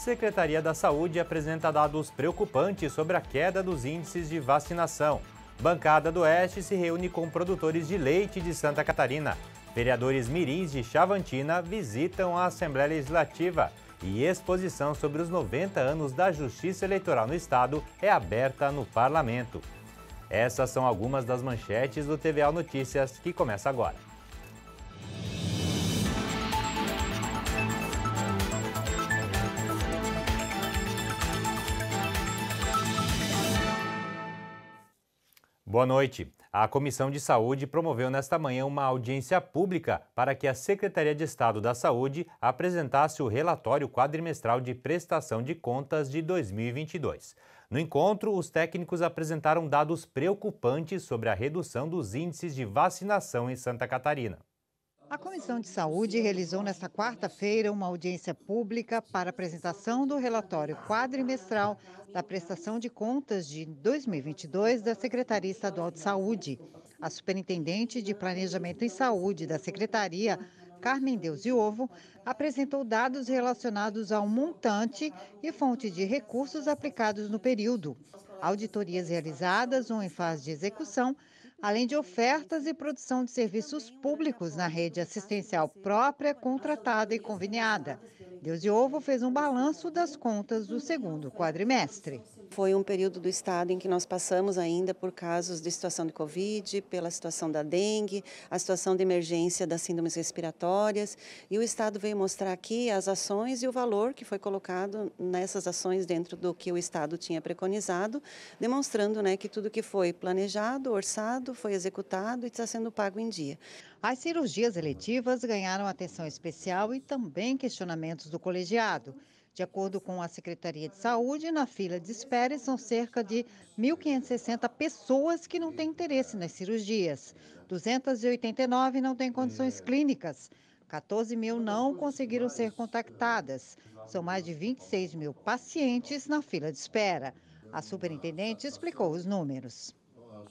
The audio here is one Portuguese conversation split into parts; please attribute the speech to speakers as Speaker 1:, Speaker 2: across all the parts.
Speaker 1: Secretaria da Saúde apresenta dados preocupantes sobre a queda dos índices de vacinação. Bancada do Oeste se reúne com produtores de leite de Santa Catarina. Vereadores mirins de Chavantina visitam a Assembleia Legislativa. E exposição sobre os 90 anos da Justiça Eleitoral no Estado é aberta no Parlamento. Essas são algumas das manchetes do TVA Notícias que começa agora. Boa noite. A Comissão de Saúde promoveu nesta manhã uma audiência pública para que a Secretaria de Estado da Saúde apresentasse o relatório quadrimestral de prestação de contas de 2022. No encontro, os técnicos apresentaram dados preocupantes sobre a redução dos índices de vacinação em Santa Catarina.
Speaker 2: A Comissão de Saúde realizou nesta quarta-feira uma audiência pública para apresentação do relatório quadrimestral da prestação de contas de 2022 da Secretaria Estadual de Saúde. A Superintendente de Planejamento em Saúde da Secretaria, Carmen Deus e Ovo, apresentou dados relacionados ao montante e fonte de recursos aplicados no período, auditorias realizadas ou em fase de execução além de ofertas e produção de serviços públicos na rede assistencial própria, contratada e conveniada. Deus Ovo fez um balanço das contas do segundo quadrimestre. Foi um período do Estado em que
Speaker 3: nós passamos ainda por casos de situação de Covid, pela situação da dengue, a situação de emergência das síndromes respiratórias. E o Estado veio mostrar aqui as ações e o valor que foi colocado nessas ações dentro do que o Estado tinha preconizado, demonstrando né, que tudo que foi planejado, orçado, foi executado e está sendo pago em dia.
Speaker 2: As cirurgias eletivas ganharam atenção especial e também questionamentos do colegiado. De acordo com a Secretaria de Saúde, na fila de espera são cerca de 1.560 pessoas que não têm interesse nas cirurgias. 289 não têm condições é. clínicas. 14 mil não conseguiram ser contactadas. São mais de 26 mil pacientes na fila de espera. A superintendente explicou os números.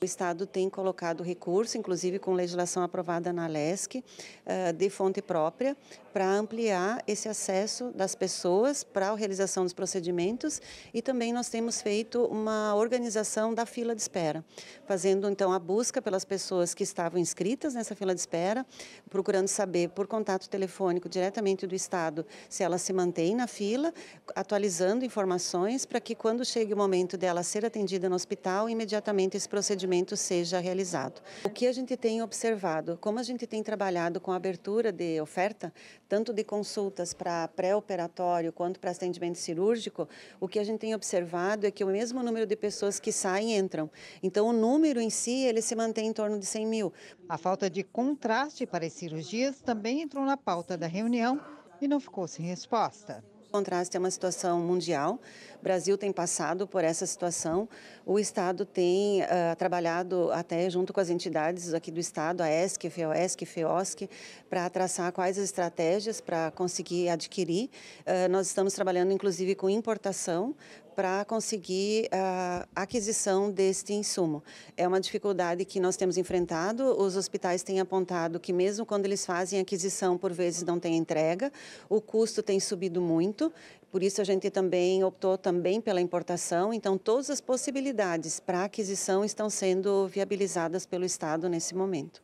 Speaker 2: O
Speaker 3: Estado tem colocado recurso, inclusive com legislação aprovada na LESC, eh, de fonte própria, para ampliar esse acesso das pessoas para a realização dos procedimentos e também nós temos feito uma organização da fila de espera, fazendo então a busca pelas pessoas que estavam inscritas nessa fila de espera, procurando saber por contato telefônico diretamente do Estado se ela se mantém na fila, atualizando informações para que quando chegue o momento dela ser atendida no hospital, imediatamente esse procedimento seja realizado. O que a gente tem observado, como a gente tem trabalhado com a abertura de oferta, tanto de consultas para pré-operatório quanto para atendimento cirúrgico, o que a gente tem observado é que o mesmo número de pessoas que saem entram. Então, o número em si, ele se mantém em torno de 100 mil. A falta de contraste para as cirurgias também entrou na pauta da reunião e não ficou sem resposta contraste é uma situação mundial. O Brasil tem passado por essa situação. O Estado tem uh, trabalhado até junto com as entidades aqui do Estado, a ESC, FEOESC, FEOSC, para traçar quais as estratégias para conseguir adquirir. Uh, nós estamos trabalhando, inclusive, com importação para conseguir a ah, aquisição deste insumo. É uma dificuldade que nós temos enfrentado. Os hospitais têm apontado que, mesmo quando eles fazem aquisição, por vezes não tem entrega, o custo tem subido muito. Por isso a gente também optou também pela importação. Então todas as possibilidades para aquisição estão sendo viabilizadas pelo Estado nesse momento.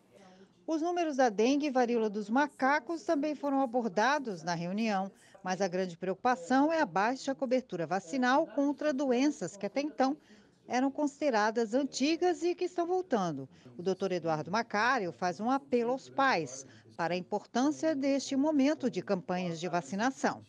Speaker 2: Os números da dengue e varíola dos macacos também foram abordados na reunião. Mas a grande preocupação é a baixa cobertura vacinal contra doenças que até então eram consideradas antigas e que estão voltando. O doutor Eduardo Macário faz um apelo aos pais para a importância deste momento de campanhas de vacinação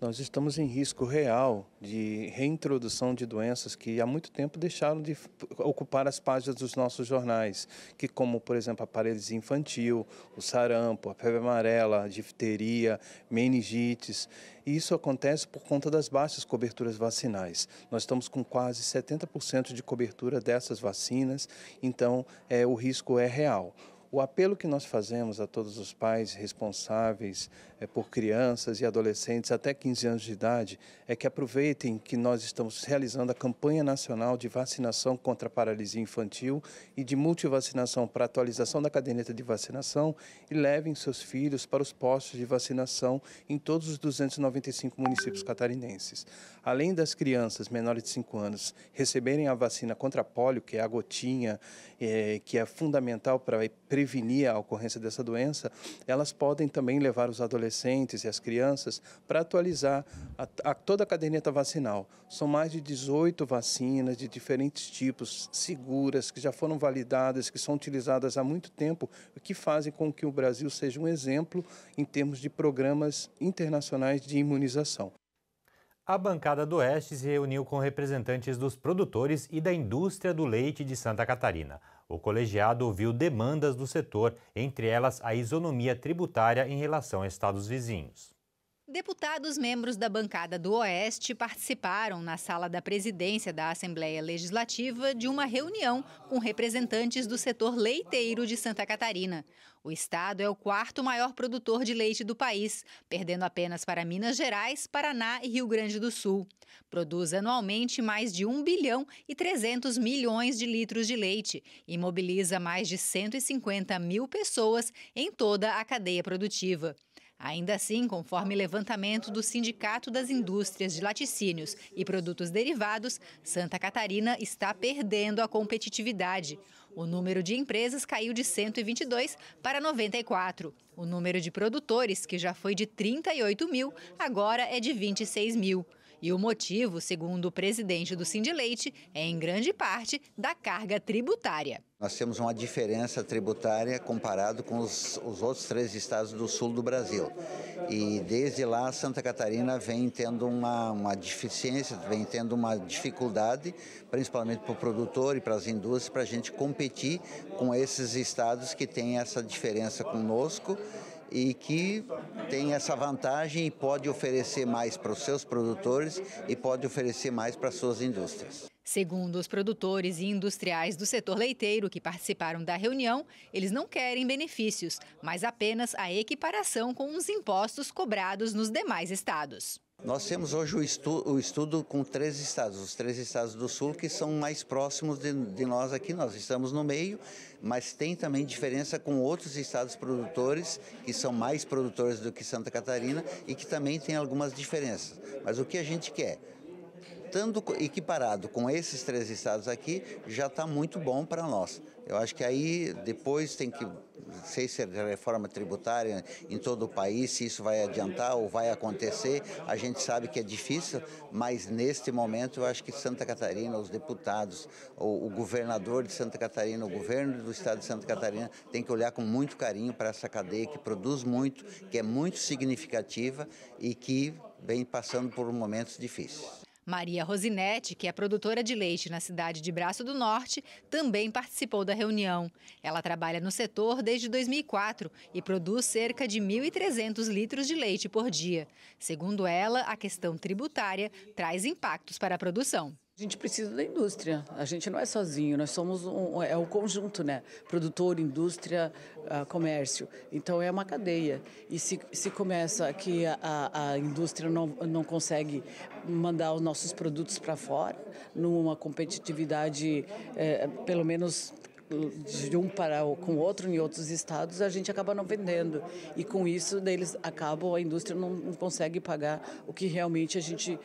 Speaker 4: nós estamos em risco real de reintrodução de doenças que há muito tempo deixaram de ocupar as páginas dos nossos jornais, que como, por exemplo, a paralisia infantil, o sarampo, a febre amarela, a difteria, meningites. E isso acontece por conta das baixas coberturas vacinais. Nós estamos com quase 70% de cobertura dessas vacinas, então é, o risco é real. O apelo que nós fazemos a todos os pais responsáveis é, por crianças e adolescentes até 15 anos de idade é que aproveitem que nós estamos realizando a campanha nacional de vacinação contra a paralisia infantil e de multivacinação para atualização da caderneta de vacinação e levem seus filhos para os postos de vacinação em todos os 295 municípios catarinenses. Além das crianças menores de 5 anos receberem a vacina contra a polio, que é a gotinha, é, que é fundamental para prevenir a ocorrência dessa doença, elas podem também levar os adolescentes e as crianças para atualizar a, a, toda a caderneta vacinal. São mais de 18 vacinas de diferentes tipos, seguras, que já foram validadas, que são utilizadas há muito tempo, que fazem com que o Brasil seja um exemplo em termos de programas internacionais de imunização.
Speaker 1: A bancada do Oeste se reuniu com representantes dos produtores e da indústria do leite de Santa Catarina. O colegiado ouviu demandas do setor, entre elas a isonomia tributária em relação a estados vizinhos.
Speaker 5: Deputados membros da bancada do Oeste participaram na sala da presidência da Assembleia Legislativa de uma reunião com representantes do setor leiteiro de Santa Catarina. O estado é o quarto maior produtor de leite do país, perdendo apenas para Minas Gerais, Paraná e Rio Grande do Sul. Produz anualmente mais de 1 bilhão e 300 milhões de litros de leite e mobiliza mais de 150 mil pessoas em toda a cadeia produtiva. Ainda assim, conforme levantamento do Sindicato das Indústrias de Laticínios e Produtos Derivados, Santa Catarina está perdendo a competitividade. O número de empresas caiu de 122 para 94. O número de produtores, que já foi de 38 mil, agora é de 26 mil. E o motivo, segundo o presidente do Sindileite, é em grande parte da carga tributária.
Speaker 6: Nós temos uma diferença tributária comparado com os, os, outros três estados do sul do Brasil. E desde lá, Santa Catarina vem tendo uma, uma deficiência, vem tendo uma dificuldade, principalmente para o produtor e para as indústrias, para a gente competir com esses estados que têm essa diferença conosco e que tem essa vantagem e pode oferecer mais para os seus produtores e pode oferecer mais para as suas indústrias.
Speaker 5: Segundo os produtores e industriais do setor leiteiro que participaram da reunião, eles não querem benefícios, mas apenas a equiparação com os impostos cobrados nos demais estados.
Speaker 6: Nós temos hoje o, o estudo com três estados, os três estados do sul que são mais próximos de, de, nós aqui, nós estamos no meio, mas tem também diferença com outros estados produtores que são mais produtores do que Santa Catarina e que também tem algumas diferenças. Mas o que a gente quer? Estando equiparado com esses três estados aqui, já está muito bom para nós. Eu acho que aí depois tem que sei se a é reforma tributária em todo o país, se isso vai adiantar ou vai acontecer, a gente sabe que é difícil, mas neste momento eu acho que Santa Catarina, os deputados, o, o governador de Santa Catarina, o governo do estado de Santa Catarina tem que olhar com muito carinho para essa cadeia que produz muito, que é muito significativa e que vem passando por momentos difíceis.
Speaker 5: Maria Rosinete, que é produtora de leite na cidade de Braço do Norte, também participou da reunião. Ela trabalha no setor desde 2004 e produz cerca de 1.300 litros de leite por dia. Segundo ela, a questão tributária traz impactos para a produção. A
Speaker 3: gente precisa da indústria. A gente não é sozinho, nós somos um, é um conjunto, né? Produtor, indústria, uh, comércio. Então é uma cadeia. E se, se começa que a, a indústria não, não consegue mandar os nossos produtos para fora, numa competitividade, eh, pelo menos de um para o, com outro em outros estados, a gente acaba não vendendo. E com isso, eles acabam, a indústria não, não consegue pagar o que realmente a gente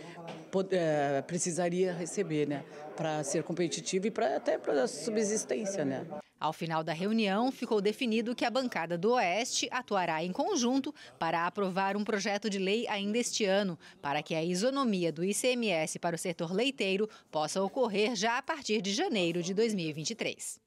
Speaker 3: pode, é, precisaria receber, né? Para ser competitivo e pra, até para a subsistência, né?
Speaker 5: Ao final da reunião, ficou definido que a bancada do Oeste atuará em conjunto para aprovar um projeto de lei ainda este ano, para que a isonomia do ICMS para o setor leiteiro possa ocorrer já a partir de janeiro de 2023.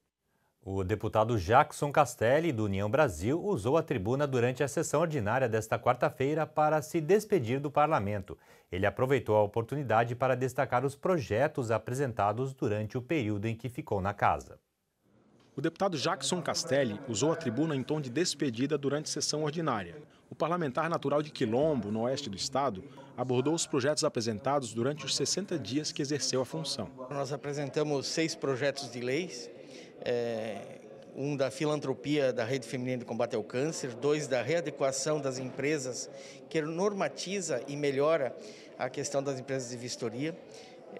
Speaker 1: O deputado Jackson Castelli, do União Brasil, usou a tribuna durante a sessão ordinária desta quarta-feira para se despedir do parlamento. Ele aproveitou a oportunidade para destacar os projetos apresentados durante o período em
Speaker 7: que ficou na casa. O deputado Jackson Castelli usou a tribuna em tom de despedida durante a sessão ordinária. O parlamentar natural de Quilombo, no oeste do estado, abordou os projetos apresentados durante os 60 dias que exerceu a função.
Speaker 8: Nós apresentamos seis projetos de leis é, um da filantropia da Rede Feminina de Combate ao Câncer, dois da readequação das empresas, que normatiza e melhora a questão das empresas de vistoria,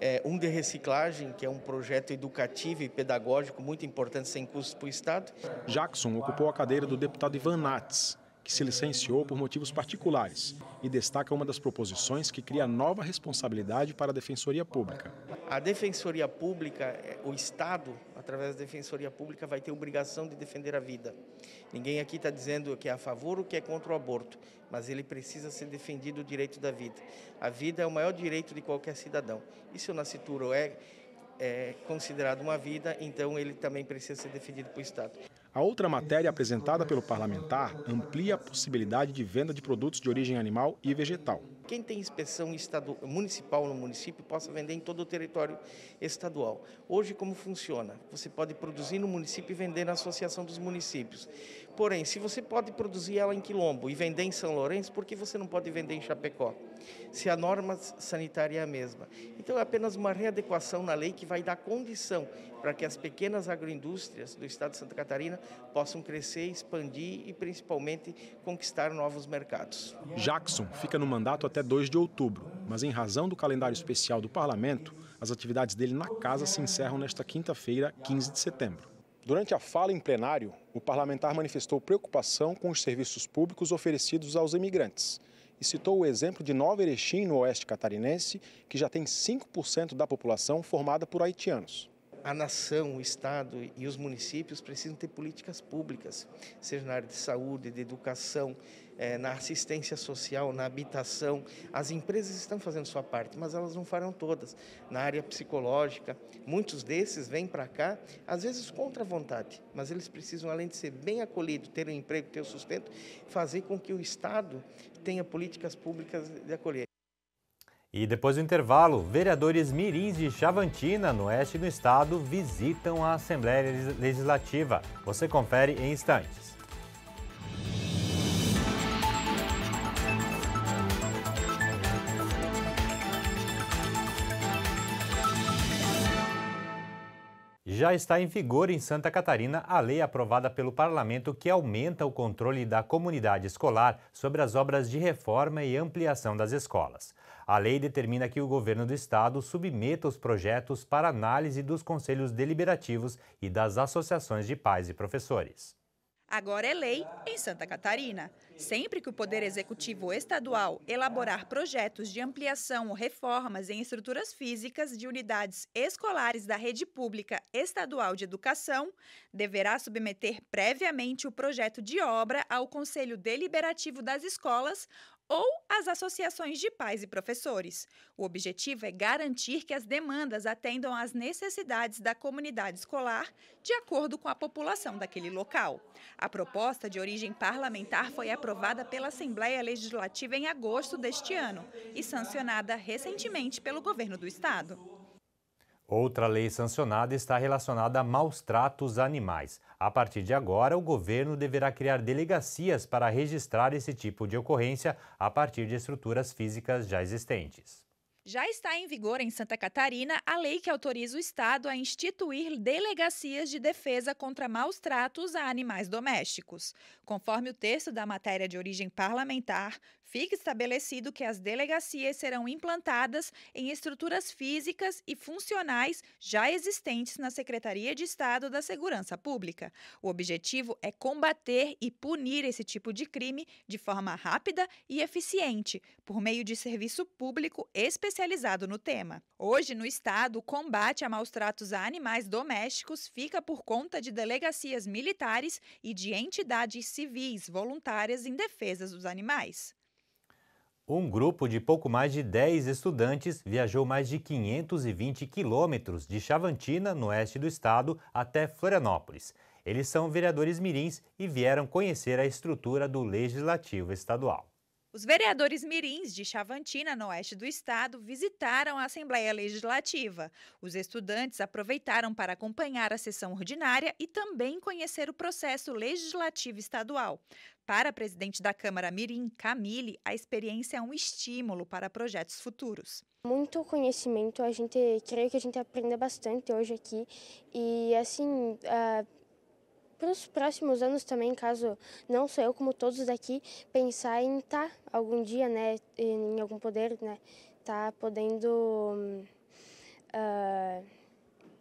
Speaker 8: é, um de reciclagem, que é um projeto educativo e pedagógico muito importante, sem custos para o Estado. Jackson ocupou a cadeira do deputado Ivan
Speaker 7: Nats, que se licenciou por motivos particulares e destaca uma das proposições que cria nova responsabilidade para a Defensoria Pública.
Speaker 8: A Defensoria Pública, é, o Estado, através da Defensoria Pública, vai ter obrigação de defender a vida. Ninguém aqui está dizendo que é a favor ou que é contra o aborto, mas ele precisa ser defendido o direito da vida. A vida é o maior direito de qualquer cidadão. E se o nascituro é, é considerado uma vida, então ele também precisa ser defendido pelo Estado.
Speaker 7: A outra matéria apresentada pelo parlamentar amplia a possibilidade de venda de produtos de origem animal e vegetal.
Speaker 8: Quem tem inspeção estadual, municipal no município possa vender em todo o território estadual. Hoje, como funciona? Você pode produzir no município e vender na Associação dos Municípios. Porém, se você pode produzir ela em Quilombo e vender em São Lourenço, por que você não pode vender em Chapecó? se a norma sanitária é a mesma. Então, é apenas uma readequação na lei que vai dar condição para que as pequenas agroindústrias do estado de Santa Catarina possam crescer, expandir e, principalmente, conquistar novos mercados.
Speaker 7: Jackson fica no mandato até 2 de outubro, mas, em razão do calendário especial do parlamento, as atividades dele na casa se encerram nesta quinta-feira, 15 de setembro. Durante a fala em plenário, o parlamentar manifestou preocupação com os serviços públicos oferecidos aos imigrantes e citou o exemplo de Nova Erechim, no oeste catarinense, que já tem 5% da população formada por haitianos.
Speaker 8: A nação, o Estado e os municípios precisam ter políticas públicas, seja na área de saúde, de educação, eh, na assistência social, na habitação. As empresas estão fazendo sua parte, mas elas não farão todas. Na área psicológica, muitos desses vêm para cá, às vezes contra a vontade, mas eles precisam, além de ser bem acolhidos, ter um emprego, ter o um sustento, fazer com que o Estado tenha políticas públicas de acolher.
Speaker 1: E depois do intervalo, vereadores mirins de Chavantina, no oeste do estado, visitam a Assembleia Legislativa. Você confere em instantes. Já está em vigor em Santa Catarina a lei aprovada pelo parlamento que aumenta o controle da comunidade escolar sobre as obras de reforma e ampliação das escolas. A lei determina que o governo do estado submeta os projetos para análise dos conselhos deliberativos e das associações de pais e professores.
Speaker 9: Agora é lei em Santa Catarina. Sempre que o Poder Executivo Estadual elaborar projetos de ampliação ou reformas em estruturas físicas de unidades escolares da rede pública estadual de educação, deverá submeter previamente o projeto de obra ao Conselho Deliberativo das Escolas ou as associações de pais e professores. O objetivo é garantir que as demandas atendam às necessidades da comunidade escolar, de acordo com a população daquele local. A proposta de origem parlamentar foi aprovada pela Assembleia Legislativa em agosto deste ano e sancionada recentemente pelo governo do estado.
Speaker 1: Outra lei sancionada está relacionada a maus tratos a animais. A partir de agora, o governo deverá criar delegacias para registrar esse tipo de ocorrência a partir de estruturas físicas já existentes.
Speaker 9: Já está em vigor em Santa Catarina a lei que autoriza o Estado a instituir delegacias de defesa contra maus tratos a animais domésticos. Conforme o texto da matéria de origem parlamentar, Fica estabelecido que as delegacias serão implantadas em estruturas físicas e funcionais já existentes na Secretaria de Estado da Segurança Pública. O objetivo é combater e punir esse tipo de crime de forma rápida e eficiente, por meio de serviço público especializado no tema. Hoje, no Estado, o combate a maus tratos a animais domésticos fica por conta de delegacias militares e de entidades civis voluntárias em defesa dos animais.
Speaker 1: Um grupo de pouco mais de 10 estudantes viajou mais de 520 quilômetros de Chavantina, no oeste do estado, até Florianópolis. Eles são vereadores mirins e vieram conhecer a estrutura do Legislativo Estadual.
Speaker 9: Os vereadores mirins de Chavantina, no oeste do estado, visitaram a Assembleia Legislativa. Os estudantes aproveitaram para acompanhar a sessão ordinária e também conhecer o processo legislativo estadual. Para a presidente da Câmara Mirim, Camille, a experiência é um estímulo para projetos
Speaker 8: futuros. Muito conhecimento, a gente creio que a gente aprenda bastante hoje aqui e assim, uh para os próximos anos também, caso não sou eu, como todos daqui, pensar em estar tá, algum dia, né, em algum poder, né, tá podendo uh,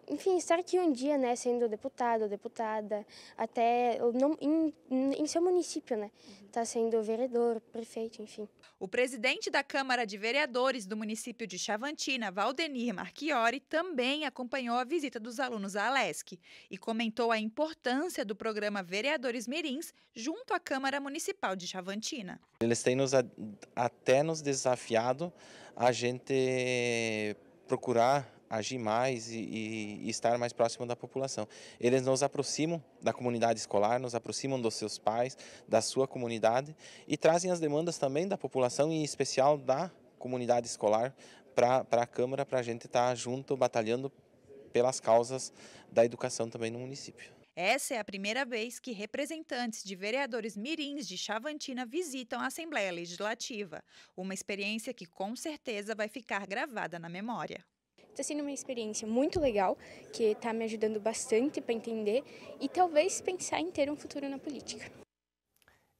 Speaker 8: enfim, estar aqui um dia, né, sendo deputado ou deputada, até não, em, em, seu município, né, uhum. tá sendo vereador, prefeito, enfim.
Speaker 9: O presidente da Câmara de Vereadores do município de Chavantina, Valdenir Marchiori, também acompanhou a visita dos alunos à Alesc e comentou a importância do programa Vereadores Mirins junto à Câmara Municipal de Chavantina.
Speaker 7: Eles têm nos até nos desafiado a gente procurar agir mais e, e, estar mais próximo da população. Eles nos aproximam da comunidade escolar, nos aproximam dos seus pais, da sua comunidade e trazem as demandas também da população, em especial da comunidade escolar, para a Câmara, para a gente estar tá junto, batalhando pelas causas da educação também no município.
Speaker 9: Essa é a primeira vez que representantes de vereadores mirins de Chavantina visitam a Assembleia Legislativa, uma experiência que com certeza vai ficar gravada na memória.
Speaker 5: Está sendo uma experiência muito legal, que está me ajudando bastante para entender e talvez pensar em ter um futuro na política.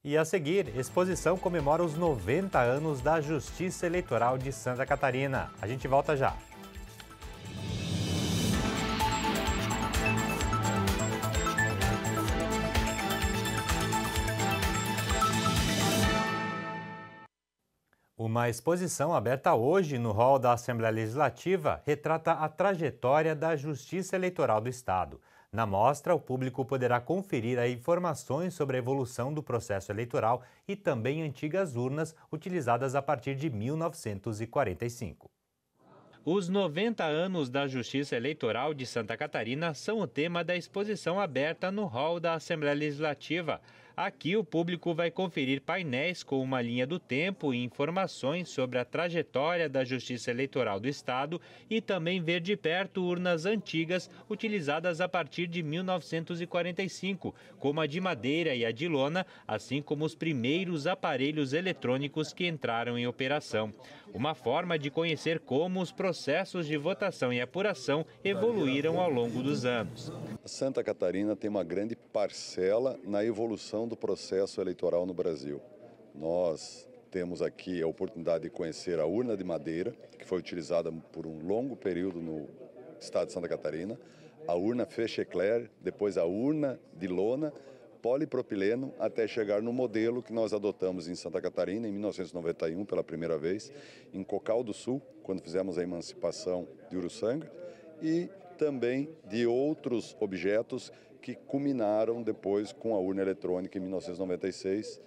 Speaker 1: E a seguir, exposição comemora os 90 anos da Justiça Eleitoral de Santa Catarina. A gente volta já. Uma exposição aberta hoje no hall da Assembleia Legislativa retrata a trajetória da Justiça Eleitoral do Estado. Na mostra, o público poderá conferir informações sobre a evolução do processo eleitoral e também antigas urnas utilizadas a partir de 1945. Os 90 anos da Justiça Eleitoral de Santa Catarina são o tema da exposição aberta no hall da Assembleia Legislativa. Aqui o público vai conferir painéis com uma linha do tempo e informações sobre a trajetória da Justiça Eleitoral do Estado e também ver de perto urnas antigas utilizadas a partir de 1945, como a de madeira e a de lona, assim como os primeiros aparelhos eletrônicos que entraram em operação. Uma forma de conhecer como os processos de votação e apuração evoluíram ao longo dos anos.
Speaker 10: Santa Catarina tem uma grande parcela na evolução do processo eleitoral no Brasil. Nós temos aqui a oportunidade de conhecer a urna de madeira, que foi utilizada por um longo período no estado de Santa Catarina, a urna Fechecler, depois a urna de lona, polipropileno, até chegar no modelo que nós adotamos em Santa Catarina em 1991 pela primeira vez, em Cocal do Sul, quando fizemos a emancipação de Uruçanga, e também de outros objetos que culminaram depois com a urna eletrônica em 1996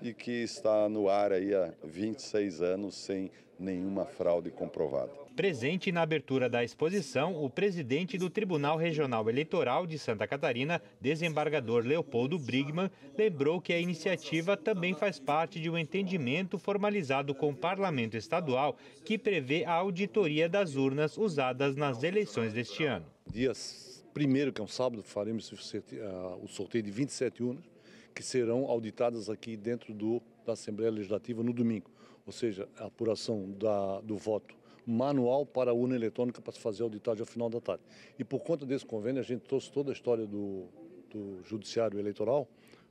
Speaker 10: e que está no ar aí há 26 anos sem nenhuma fraude comprovada.
Speaker 1: Presente na abertura da exposição, o presidente do Tribunal Regional Eleitoral de Santa Catarina, desembargador Leopoldo Brigman, lembrou que a iniciativa também faz parte de um entendimento formalizado com o parlamento estadual que prevê a auditoria das urnas usadas nas eleições deste ano. Dias Primeiro, que é um sábado, faremos o ah, sorteio de 27 urnas que serão auditadas aqui dentro do, da Assembleia Legislativa no domingo, ou seja, a apuração da, do voto manual para a urna eletrônica para se fazer auditagem ao final da tarde. E por conta desse convênio, a
Speaker 4: gente trouxe toda a história do, do Judiciário Eleitoral,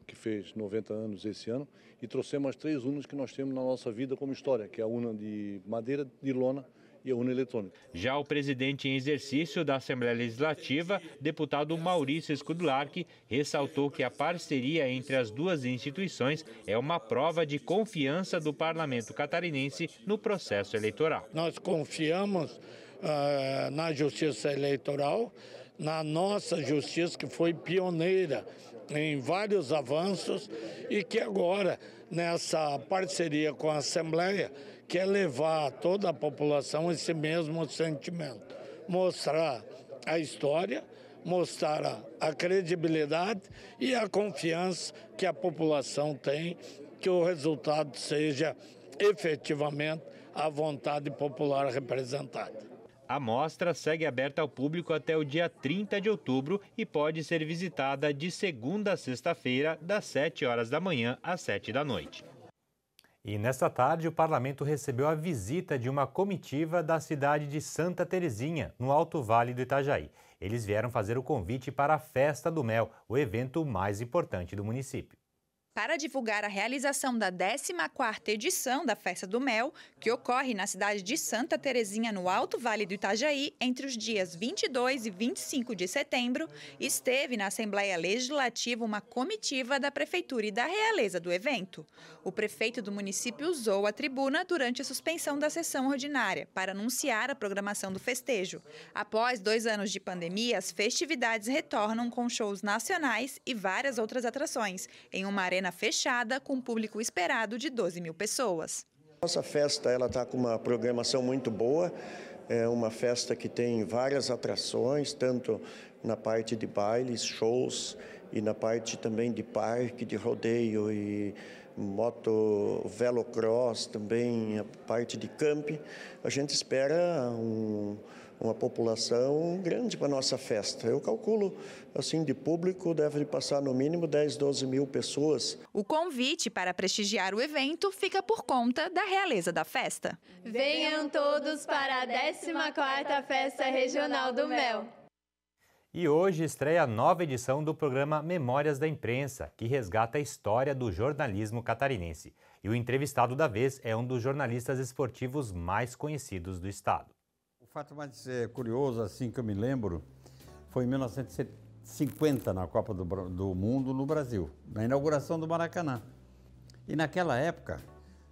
Speaker 4: que fez 90 anos esse ano, e trouxemos as três urnas que nós temos na nossa vida como história, que é a urna de madeira, de
Speaker 1: lona e a urna eletrônica. Já o presidente em exercício da Assembleia Legislativa, deputado Maurício Scudularque, ressaltou que a parceria entre as duas instituições é uma prova de confiança do parlamento catarinense no processo eleitoral.
Speaker 10: Nós confiamos uh, na justiça eleitoral, na nossa justiça, que foi pioneira em vários avanços e que agora, nessa parceria com a Assembleia, que é levar a toda a população esse mesmo sentimento. Mostrar a história, mostrar a, a credibilidade e a confiança que a população tem que o resultado seja efetivamente a vontade popular representada.
Speaker 1: A mostra segue aberta ao público até o dia 30 de outubro e pode ser visitada de segunda a sexta-feira, das 7 horas da manhã às 7 da noite. E nesta tarde, o parlamento recebeu a visita de uma comitiva da cidade de Santa Terezinha, no Alto Vale do Itajaí. Eles vieram fazer o convite para a Festa do Mel, o evento mais importante do município
Speaker 9: para divulgar a realização da 14ª edição da Festa do Mel, que ocorre na cidade de Santa Terezinha, no Alto Vale do Itajaí, entre os dias 22 e 25 de setembro, esteve na Assembleia Legislativa uma comitiva da Prefeitura e da Realeza do evento. O prefeito do município usou a tribuna durante a suspensão da sessão ordinária para anunciar a programação do festejo. Após dois anos de pandemia, as festividades retornam com shows nacionais e várias outras atrações, em uma arena fechada, com um público esperado de 12 mil pessoas.
Speaker 8: Nossa festa ela está com uma programação muito boa. É uma festa que tem várias atrações, tanto na parte de bailes, shows e na parte também de parque, de rodeio e moto velocross, também a parte de camping. A gente espera um uma população grande para a nossa festa. Eu calculo, assim, de público deve passar no mínimo 10, 12 mil pessoas.
Speaker 9: O convite para prestigiar o evento fica por conta da realeza da festa.
Speaker 5: Venham todos para a 14ª Festa Regional do Mel.
Speaker 1: E hoje estreia a nova edição do programa Memórias da Imprensa, que resgata a história do jornalismo catarinense. E o entrevistado da vez é um dos jornalistas esportivos mais conhecidos
Speaker 10: do estado fato mais é, curioso, assim, que eu me lembro, foi em 1950, na Copa do, do Mundo, no Brasil, na inauguração do Maracanã. E naquela época,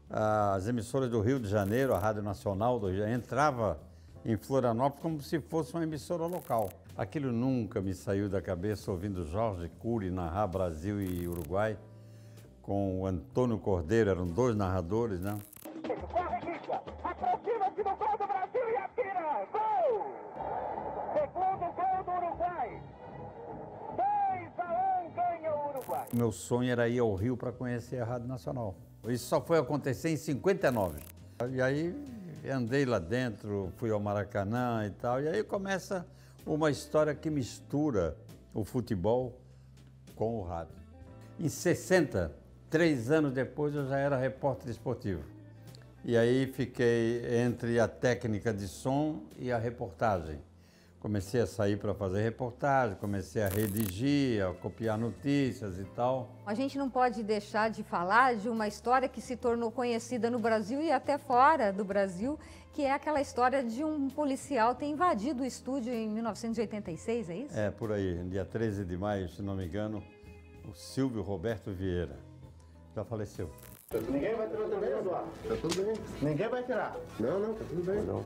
Speaker 10: as emissoras do Rio de Janeiro, a Rádio Nacional do Rio, entrava em Florianópolis como se fosse uma emissora local. Aquilo nunca me saiu da cabeça ouvindo Jorge Cury narrar Brasil e Uruguai com o Antônio Cordeiro, eram dois narradores, né? Meu sonho era ir ao Rio para conhecer a Rádio Nacional. Isso só foi acontecer em 59. E aí andei lá dentro, fui ao Maracanã e tal. E aí começa uma história que mistura o futebol com o rádio. Em 60, três anos depois, eu já era repórter esportivo. E aí fiquei entre a técnica de som e a reportagem comecei a sair para fazer reportagem, comecei a redigir, a copiar notícias e tal.
Speaker 2: A gente não pode deixar de falar de uma história que se tornou conhecida no Brasil e até fora do Brasil, que é aquela história de um policial ter invadido o estúdio em 1986, é isso? É,
Speaker 10: por aí, dia 13 de maio, se não me engano, o Silvio Roberto Vieira já faleceu.
Speaker 8: Ninguém vai tirar também, Eduardo?
Speaker 10: Tá tudo bem. Ninguém vai tirar? Não, não, tá tudo bem. Não.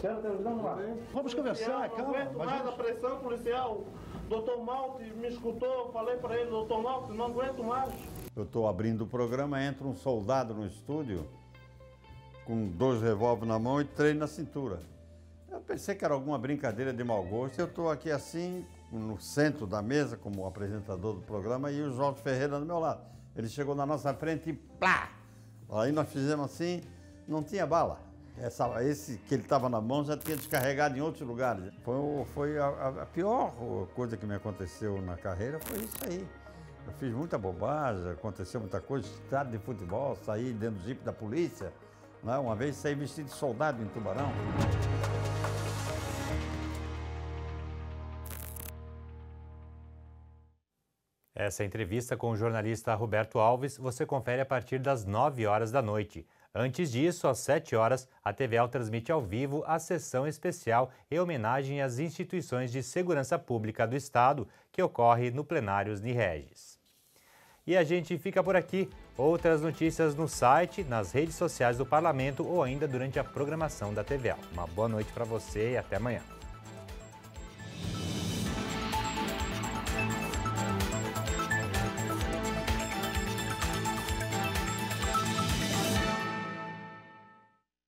Speaker 1: Quero televisão lá.
Speaker 8: Vamos conversar, calma. Eu não aguento mais gente... a pressão policial.
Speaker 7: Doutor Malte me escutou, falei pra ele, doutor Malte, não aguento mais.
Speaker 10: Eu tô abrindo o programa, entra um soldado no estúdio com dois revólveres na mão e três na cintura. Eu pensei que era alguma brincadeira de mau gosto. Eu estou aqui assim, no centro da mesa, como apresentador do programa, e o Jorge Ferreira do meu lado. Ele chegou na nossa frente e plá! Aí nós fizemos assim, não tinha bala. Essa, esse que ele estava na mão já tinha descarregado em outros lugares. Foi, foi a, a, pior coisa que me aconteceu na carreira foi isso aí. Eu fiz muita bobagem, aconteceu muita coisa, estrada de futebol, saí dentro do jipe da polícia. Né? Uma vez saí vestido de soldado em Tubarão.
Speaker 1: Essa entrevista com o jornalista Roberto Alves você confere a partir das 9 horas da noite. Antes disso, às 7 horas, a TVL transmite ao vivo a sessão especial em homenagem às instituições de segurança pública do Estado, que ocorre no plenário Nireges. E a gente fica por aqui. Outras notícias no site, nas redes sociais do Parlamento ou ainda durante a programação da TVL. Uma boa noite para você e até amanhã.